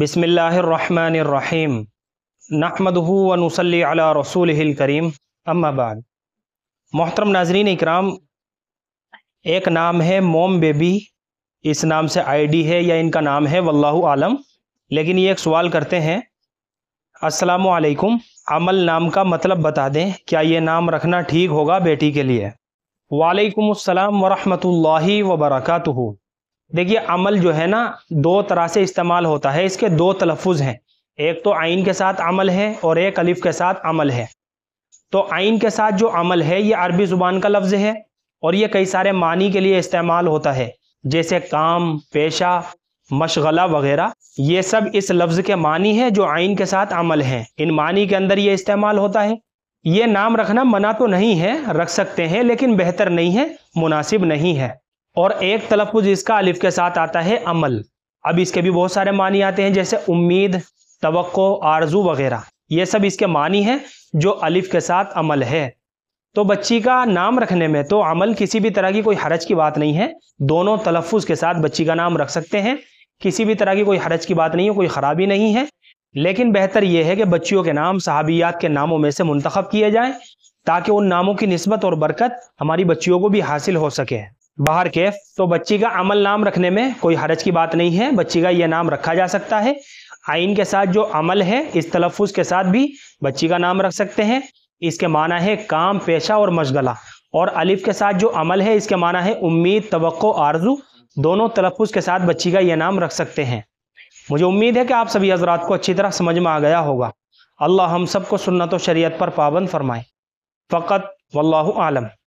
بسم اللہ الرحمن الرحیم و ہُون صلی رسوله رسول اما بعد محترم ناظرین اکرام ایک نام ہے موم بیبی اس نام سے آئی ڈی ہے یا ان کا نام ہے واللہ عالم لیکن یہ ایک سوال کرتے ہیں السلام علیکم عمل نام کا مطلب بتا دیں کیا یہ نام رکھنا ٹھیک ہوگا بیٹی کے لیے وعلیکم السلام ورحمت اللہ وبرکاتہ دیکھیے عمل جو ہے نا دو طرح سے استعمال ہوتا ہے اس کے دو تلفظ ہیں ایک تو آئین کے ساتھ عمل ہے اور ایک الف کے ساتھ عمل ہے تو آئین کے ساتھ جو عمل ہے یہ عربی زبان کا لفظ ہے اور یہ کئی سارے معنی کے لیے استعمال ہوتا ہے جیسے کام پیشہ مشغلہ وغیرہ یہ سب اس لفظ کے معنی ہے جو آئین کے ساتھ عمل ہیں ان معنی کے اندر یہ استعمال ہوتا ہے یہ نام رکھنا منع تو نہیں ہے رکھ سکتے ہیں لیکن بہتر نہیں ہے مناسب نہیں ہے اور ایک تلفظ اس کا الف کے ساتھ آتا ہے عمل اب اس کے بھی بہت سارے معنی آتے ہیں جیسے امید توقع آرزو وغیرہ یہ سب اس کے معنی ہیں جو الف کے ساتھ عمل ہے تو بچی کا نام رکھنے میں تو عمل کسی بھی طرح کی کوئی حرج کی بات نہیں ہے دونوں تلفظ کے ساتھ بچی کا نام رکھ سکتے ہیں کسی بھی طرح کی کوئی حرج کی بات نہیں ہے کوئی خرابی نہیں ہے لیکن بہتر یہ ہے کہ بچیوں کے نام صحابیات کے ناموں میں سے منتخب کیے جائیں تاکہ ان ناموں کی نسبت اور برکت ہماری بچیوں کو بھی حاصل ہو سکے باہر کیف تو بچی کا عمل نام رکھنے میں کوئی حرج کی بات نہیں ہے بچی کا یہ نام رکھا جا سکتا ہے آئین کے ساتھ جو عمل ہے اس تلفظ کے ساتھ بھی بچی کا نام رکھ سکتے ہیں اس کے معنی ہے کام پیشہ اور مشغلہ اور الف کے ساتھ جو عمل ہے اس کے معنی ہے امید توقع آرزو دونوں تلفظ کے ساتھ بچی کا یہ نام رکھ سکتے ہیں مجھے امید ہے کہ آپ سبھی حضرات کو اچھی طرح سمجھ میں آ گیا ہوگا اللہ ہم سب کو سنت و شریعت پر پابند فرمائیں واللہ عالم